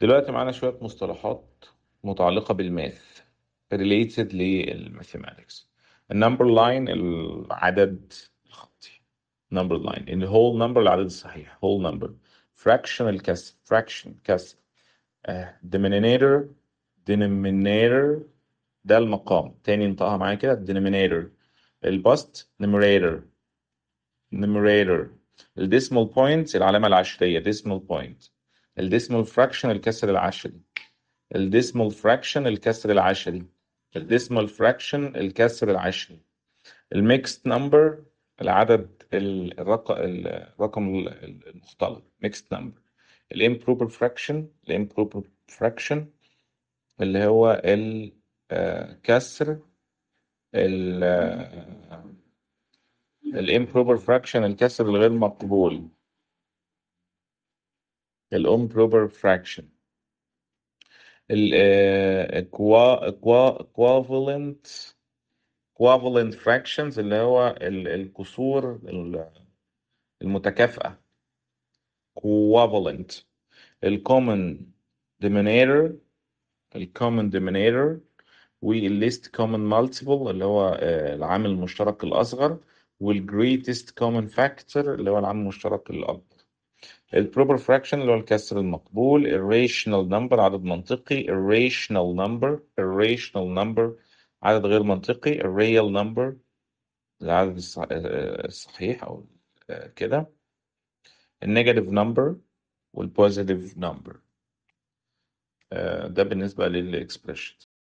دلوقتي معانا شوية مصطلحات متعلقة بالماث related للماثيماتكس النمبر لاين العدد الخطي نمبر لاين هول نمبر العدد الصحيح هول نمبر fraction الكسر fraction كسر آه، denominator denominator ده المقام تاني انطقها معايا كده denominator الباست numerator numerator الديسمال بوينت العلامة العشرية decimal point الديسمال فراكشن الكسر العشري الديسمال فراكشن الكسر العشري الديسمال فراكشن الكسر العشري الميكست نمبر العدد الرقم المختلط ميكست نمبر الامبروبر فراكشن الامبروبر فراكشن اللي هو الكسر آه، آه، الامبروبر فراكشن الكسر الغير مقبول بروبر فراكشن الاكوافالنت equivalent fractions اللي هو الكسور المتكافئة equivalent الكومن denominator الكومن ديمينيتور والليست common multiple اللي هو آه، العامل المشترك الأصغر والجريتست common factor اللي هو العامل المشترك الأكبر البروبر فراكشن اللي هو الكسر المقبول الريشنال نمبر عدد منطقي الريشنال نمبر الريشنال نمبر عدد غير منطقي الريال نمبر العدد الصحيح آه، آه، او آه، كده النيجاتيف نمبر والبوزيتيف نمبر ده بالنسبه للاكسبريشن